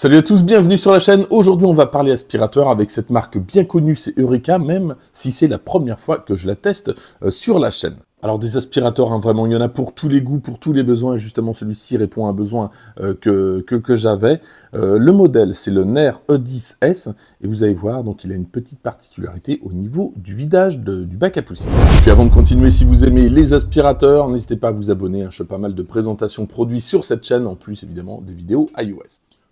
Salut à tous, bienvenue sur la chaîne. Aujourd'hui, on va parler aspirateur avec cette marque bien connue, c'est Eureka, même si c'est la première fois que je la teste euh, sur la chaîne. Alors des aspirateurs, hein, vraiment, il y en a pour tous les goûts, pour tous les besoins, et justement celui-ci répond à un besoin euh, que, que, j'avais. Euh, le modèle, c'est le NER E10S, et vous allez voir, donc il a une petite particularité au niveau du vidage du bac à poussière. Puis avant de continuer, si vous aimez les aspirateurs, n'hésitez pas à vous abonner, hein. je fais pas mal de présentations produits sur cette chaîne, en plus évidemment des vidéos iOS.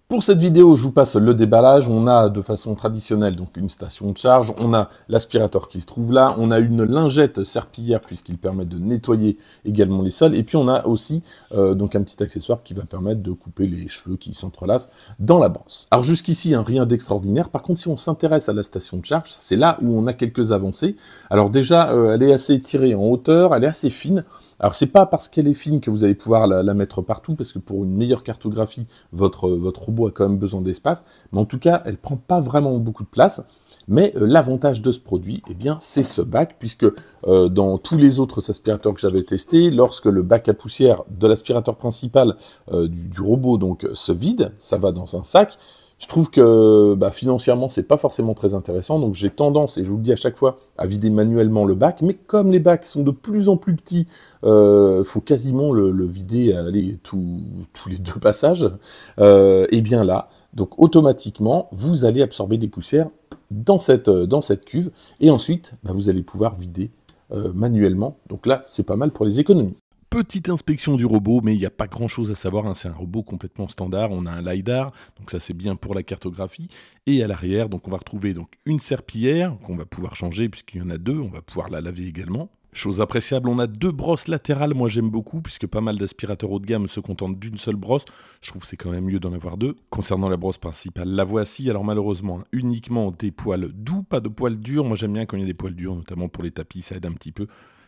Pour cette vidéo, je vous passe le déballage. On a de façon traditionnelle donc une station de charge, on a l'aspirateur qui se trouve là, on a une lingette serpillière puisqu'il permet de nettoyer également les sols, et puis on a aussi euh, donc un petit accessoire qui va permettre de couper les cheveux qui s'entrelacent dans la brosse. Alors jusqu'ici, hein, rien d'extraordinaire. Par contre, si on s'intéresse à la station de charge, c'est là où on a quelques avancées. Alors déjà, euh, elle est assez tirée en hauteur, elle est assez fine. Alors c'est pas parce qu'elle est fine que vous allez pouvoir la, mettre partout, parce que pour une meilleure cartographie, votre, votre robot a quand même besoin d'espace, mais en tout cas, elle prend pas vraiment beaucoup de place. Mais euh, l'avantage de ce produit, eh bien, c'est ce bac, puisque euh, dans tous les autres aspirateurs que j'avais testés, lorsque le bac à poussière de l'aspirateur principal euh, du, du, robot donc se vide, ça va dans un sac, je trouve que bah, financièrement, c'est pas forcément très intéressant. Donc j'ai tendance, et je vous le dis à chaque fois, à vider manuellement le bac. Mais comme les bacs sont de plus en plus petits, il euh, faut quasiment le, vider aller tous les deux passages. Euh, et bien là, donc automatiquement, vous allez absorber des poussières dans cette, euh, dans cette cuve. Et ensuite, bah, vous allez pouvoir vider euh, manuellement. Donc là, c'est pas mal pour les économies petite inspection du robot, mais il n'y a pas grand chose à savoir. Hein. C'est un robot complètement standard. On a un LiDAR, donc ça c'est bien pour la cartographie. Et à l'arrière, donc on va retrouver donc une serpillière qu'on va pouvoir changer puisqu'il y en a deux. On va pouvoir la laver également. Chose appréciable, on a deux brosses latérales, moi j'aime beaucoup, puisque pas mal d'aspirateurs haut de gamme se contentent d'une seule brosse. Je trouve que c'est quand même mieux d'en avoir deux. Concernant la brosse principale, la voici, alors malheureusement, uniquement des poils doux, pas de poils durs. Moi j'aime bien quand il y a des poils durs, notamment pour les tapis, ça aide un petit peu.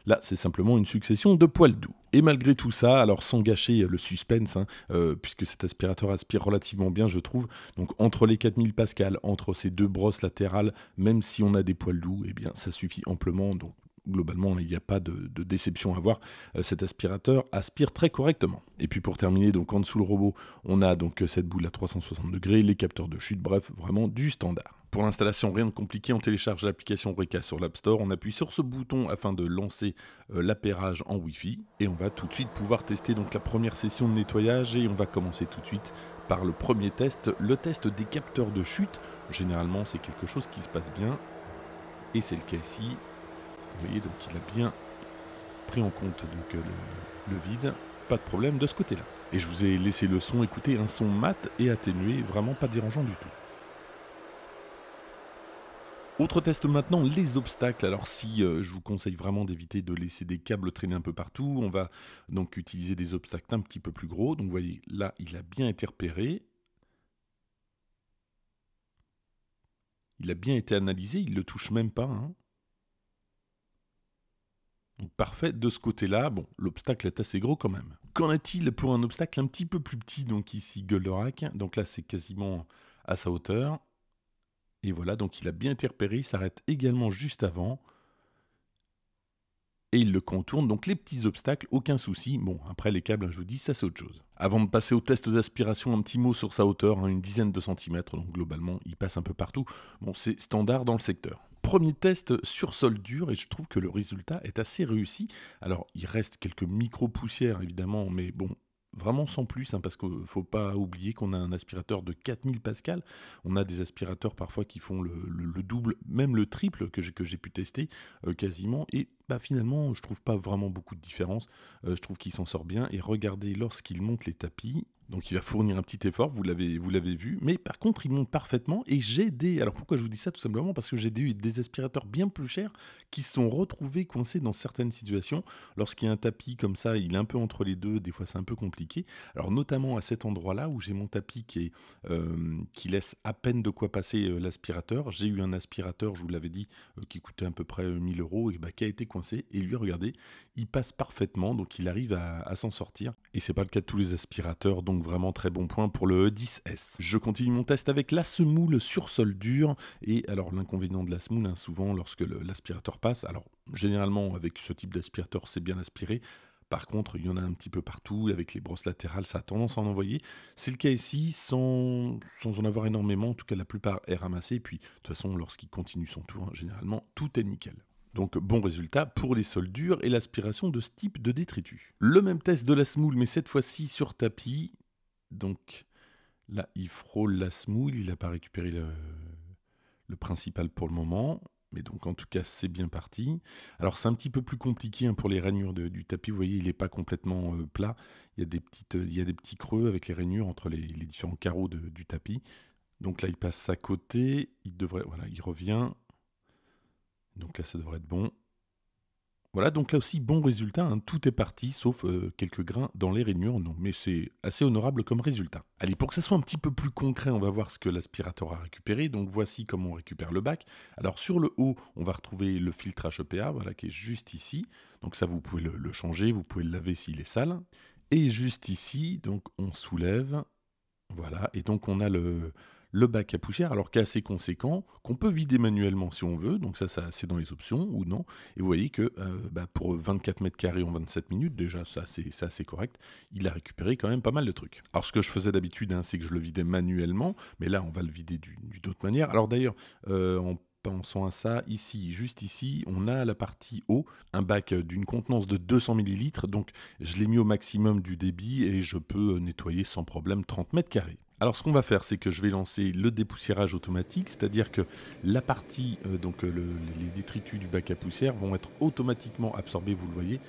Là, c'est simplement une succession de poils doux. Et malgré tout ça, alors sans gâcher le suspense, hein, euh, puisque cet aspirateur aspire relativement bien, je trouve, donc entre les 4000 pascal, entre ces deux brosses latérales, même si on a des poils doux, et eh bien ça suffit amplement, donc globalement, il n'y a pas de, déception à voir. Euh, cet aspirateur aspire très correctement. Et puis pour terminer, donc en dessous le robot, on a donc euh, cette boule à 360 degrés, les capteurs de chute, bref, vraiment du standard. Pour l'installation, rien de compliqué, on télécharge l'application Reca sur l'App Store, on appuie sur ce bouton afin de lancer euh, l'appairage en Wi-Fi et on va tout de suite pouvoir tester donc la première session de nettoyage et on va commencer tout de suite par le premier test, le test des capteurs de chute. Généralement, c'est quelque chose qui se passe bien et c'est le cas ici. Vous voyez, donc il a bien pris en compte donc, euh, le, le vide, pas de problème de ce côté-là. Et je vous ai laissé le son, écoutez, un son mat et atténué, vraiment pas dérangeant du tout. Autre test maintenant, les obstacles. Alors si euh, je vous conseille vraiment d'éviter de laisser des câbles traîner un peu partout, on va donc utiliser des obstacles un petit peu plus gros. Donc vous voyez, là, il a bien été repéré. Il a bien été analysé, il ne le touche même pas. Hein. Donc parfait, de ce côté-là, bon, l'obstacle est assez gros quand même. Qu'en t il pour un obstacle un petit peu plus petit, donc ici Goldorak Donc là, c'est quasiment à sa hauteur. Et voilà, donc il a bien été il s'arrête également juste avant. Et il le contourne, donc les petits obstacles, aucun souci. Bon, après les câbles, hein, je vous dis, ça c'est autre chose. Avant de passer au test d'aspiration, un petit mot sur sa hauteur, hein, une dizaine de centimètres, donc globalement, il passe un peu partout. Bon, c'est standard dans le secteur premier test sur sol dur et je trouve que le résultat est assez réussi. Alors, il reste quelques micro-poussières évidemment, mais bon, vraiment sans plus, hein, parce qu'il ne faut pas oublier qu'on a un aspirateur de 4000 pascal. On a des aspirateurs parfois qui font le, double, même le triple que j'ai, que j'ai pu tester euh, quasiment. Et bah, finalement, je trouve pas vraiment beaucoup de différence. Euh, je trouve qu'il s'en sort bien. Et regardez, lorsqu'il monte les tapis, donc il va fournir un petit effort, vous l'avez, vu. Mais par contre, il monte parfaitement. Et j'ai des. Alors pourquoi je vous dis ça Tout simplement parce que j'ai des, des aspirateurs bien plus chers qui se sont retrouvés coincés dans certaines situations. Lorsqu'il y a un tapis comme ça, il est un peu entre les deux. Des fois, c'est un peu compliqué. Alors notamment à cet endroit-là où j'ai mon tapis qui, euh, qui laisse à peine de quoi passer euh, l'aspirateur. J'ai eu un aspirateur, je vous l'avais dit, euh, qui coûtait à peu près 1000 euros et bah, qui a été coincé. Et lui, regardez, il passe parfaitement. Donc il arrive à, s'en sortir. Et c'est pas le cas de tous les aspirateurs. Donc donc vraiment très bon point pour le E10S. Je continue mon test avec la semoule sur sol dur, et alors l'inconvénient de la semoule, hein, souvent lorsque l'aspirateur passe, alors généralement avec ce type d'aspirateur c'est bien aspiré, par contre, il y en a un petit peu partout, avec les brosses latérales, ça a tendance à en envoyer. C'est le cas ici, sans, en avoir énormément, en tout cas la plupart est ramassée, puis de toute façon, lorsqu'il continue son tour, hein, généralement, tout est nickel. Donc bon résultat pour les sols durs et l'aspiration de ce type de détritus. Le même test de la semoule mais cette fois-ci sur tapis donc là, il frôle la il n'a pas récupéré le, principal pour le moment. Mais donc en tout cas, c'est bien parti. Alors c'est un petit peu plus compliqué hein, pour les rainures du tapis. Vous voyez, il n'est pas complètement euh, plat. Il y, a des petites, euh, il y a des petits creux avec les rainures entre les, différents carreaux du tapis. Donc là, il passe à côté. Il devrait, voilà, il revient. Donc là, ça devrait être bon. Voilà, donc là aussi, bon résultat, hein. tout est parti, sauf euh, quelques grains dans les rainures, non, mais c'est assez honorable comme résultat. Allez, pour que ça soit un petit peu plus concret, on va voir ce que l'aspirateur a récupéré, donc voici comment on récupère le bac. Alors sur le haut, on va retrouver le filtre HEPA, voilà, qui est juste ici, donc ça vous pouvez le, changer, vous pouvez le laver s'il est sale. Et juste ici, donc on soulève, voilà, et donc on a le, le bac à poussière, alors qu'il est assez conséquent, qu'on peut vider manuellement si on veut, donc ça, ça c'est dans les options ou non. Et vous voyez que euh, bah, pour 24 mètres carrés en 27 minutes, déjà ça c'est assez correct, il a récupéré quand même pas mal de trucs. Alors ce que je faisais d'habitude, hein, c'est que je le vidais manuellement, mais là on va le vider d'une autre manière. Alors d'ailleurs, on euh, en Pensons à ça, ici, juste ici, on a la partie eau, un bac d'une contenance de 200 ml, donc je l'ai mis au maximum du débit et je peux nettoyer sans problème 30 mètres carrés. Alors ce qu'on va faire, c'est que je vais lancer le dépoussiérage automatique, c'est-à-dire que la partie, euh, donc les détritus du bac à poussière vont être automatiquement absorbés, vous le voyez,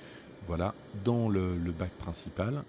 voilà, dans le, bac principal.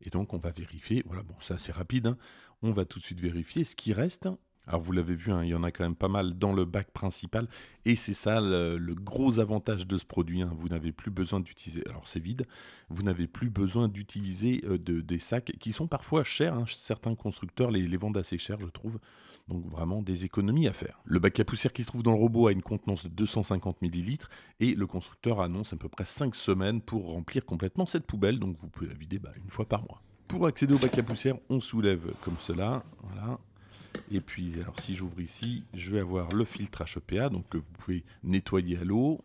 Et donc on va vérifier, voilà, bon ça c'est rapide, hein. on va tout de suite vérifier ce qui reste alors vous l'avez vu, hein, il y en a quand même pas mal dans le bac principal. Et c'est ça le, gros avantage de ce produit. Hein. Vous n'avez plus besoin d'utiliser... Alors c'est vide. Vous n'avez plus besoin d'utiliser euh, des sacs qui sont parfois chers. Hein. Certains constructeurs les, vendent assez cher, je trouve. Donc vraiment des économies à faire. Le bac à poussière qui se trouve dans le robot a une contenance de 250 ml. Et le constructeur annonce à peu près 5 semaines pour remplir complètement cette poubelle. Donc vous pouvez la vider bah, une fois par mois. Pour accéder au bac à poussière, on soulève comme cela. Voilà. Et puis, alors si j'ouvre ici, je vais avoir le filtre HEPA, donc que vous pouvez nettoyer à l'eau.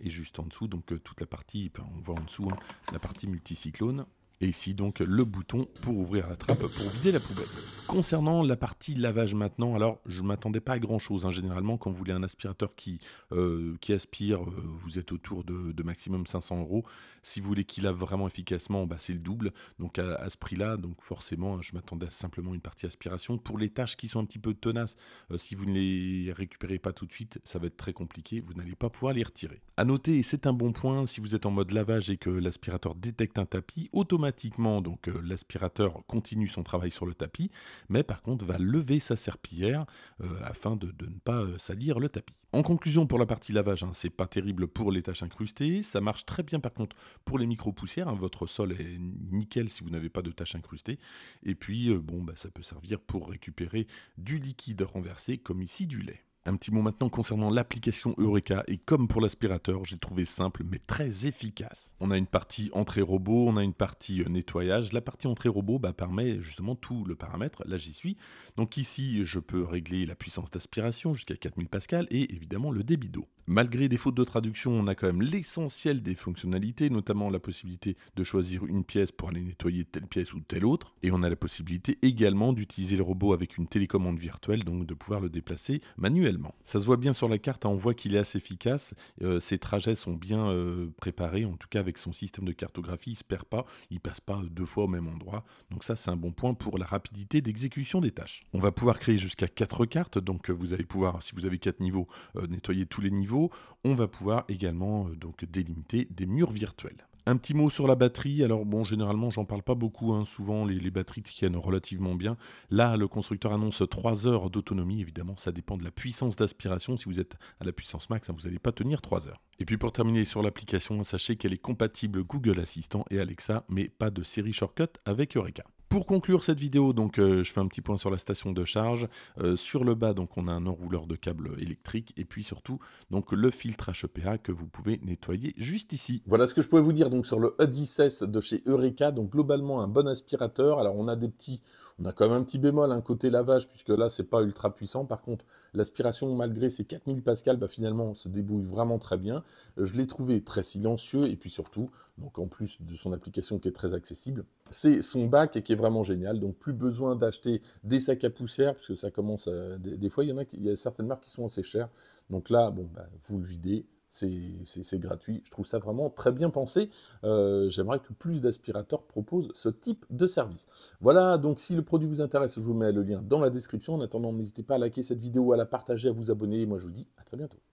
Et juste en dessous, donc euh, toute la partie, on voit en dessous, hein, la partie multicyclone. Et ici donc le bouton pour ouvrir la trappe pour vider la poubelle. Concernant la partie lavage maintenant, alors je m'attendais pas à grand chose. Hein. Généralement, quand vous voulez un aspirateur qui, euh, qui aspire, euh, vous êtes autour de, maximum 500 euros. Si vous voulez qu'il lave vraiment efficacement, bah, c'est le double. Donc à, ce prix-là, donc forcément, je m'attendais à simplement une partie aspiration. Pour les tâches qui sont un petit peu tenaces, euh, si vous ne les récupérez pas tout de suite, ça va être très compliqué. Vous n'allez pas pouvoir les retirer. À noter, et c'est un bon point, si vous êtes en mode lavage et que l'aspirateur détecte un tapis, automatiquement automatiquement, donc euh, l'aspirateur continue son travail sur le tapis, mais par contre va lever sa serpillière euh, afin de, ne pas euh, salir le tapis. En conclusion, pour la partie lavage, hein, c'est pas terrible pour les tâches incrustées, ça marche très bien par contre pour les micro-poussières, hein. votre sol est nickel si vous n'avez pas de tâches incrustées, et puis bon, bah, ça peut servir pour récupérer du liquide renversé comme ici du lait. Un petit mot maintenant concernant l'application Eureka, et comme pour l'aspirateur, j'ai trouvé simple mais très efficace. On a une partie entrée robot, on a une partie euh, nettoyage. La partie entrée robot bah, permet justement tout le paramètre, là j'y suis. Donc ici, je peux régler la puissance d'aspiration jusqu'à 4000 pascal et évidemment le débit d'eau. Malgré des fautes de traduction, on a quand même l'essentiel des fonctionnalités, notamment la possibilité de choisir une pièce pour aller nettoyer telle pièce ou telle autre. Et on a la possibilité également d'utiliser le robot avec une télécommande virtuelle, donc de pouvoir le déplacer manuellement. Ça se voit bien sur la carte, hein, on voit qu'il est assez efficace. Euh, ses trajets sont bien euh, préparés, en tout cas avec son système de cartographie, il se perd pas, il ne passe pas deux fois au même endroit. Donc ça, c'est un bon point pour la rapidité d'exécution des tâches. On va pouvoir créer jusqu'à 4 cartes, donc euh, vous allez pouvoir, si vous avez 4 niveaux, nettoyer tous les niveaux on va pouvoir également euh, donc délimiter des murs virtuels. Un petit mot sur la batterie. Alors bon, généralement, j'en parle pas beaucoup. Hein. Souvent, les, batteries tiennent relativement bien. Là, le constructeur annonce 3 heures d'autonomie. Évidemment, ça dépend de la puissance d'aspiration. Si vous êtes à la puissance max, hein, vous n'allez pas tenir 3 heures. Et puis pour terminer sur l'application, sachez qu'elle est compatible Google Assistant et Alexa, mais pas de série shortcut avec Eureka. Pour conclure cette vidéo, donc euh, je fais un petit point sur la station de charge. Euh, sur le bas, donc on a un enrouleur de câble électrique et puis surtout donc le filtre HEPA que vous pouvez nettoyer juste ici. Voilà ce que je pouvais vous dire donc sur le e 10 de chez Eureka. Donc globalement un bon aspirateur. Alors on a des petits on a quand même un petit bémol, un hein, côté lavage, puisque là, c'est pas ultra puissant. Par contre, l'aspiration, malgré ses 4000 pascal, finalement, se débrouille vraiment très bien. Euh, je l'ai trouvé très silencieux, et puis surtout, donc en plus de son application qui est très accessible, c'est son bac qui est vraiment génial. Donc, plus besoin d'acheter des sacs à poussière, puisque ça commence à... Des, fois, il y en a, y a certaines marques qui sont assez chères. Donc là, bon, bah, vous le videz, c'est gratuit. Je trouve ça vraiment très bien pensé. Euh, j'aimerais que plus d'aspirateurs proposent ce type de service. Voilà, donc si le produit vous intéresse, je vous mets le lien dans la description. En attendant, n'hésitez pas à liker cette vidéo, à la partager, à vous abonner. Et moi, je vous dis à très bientôt.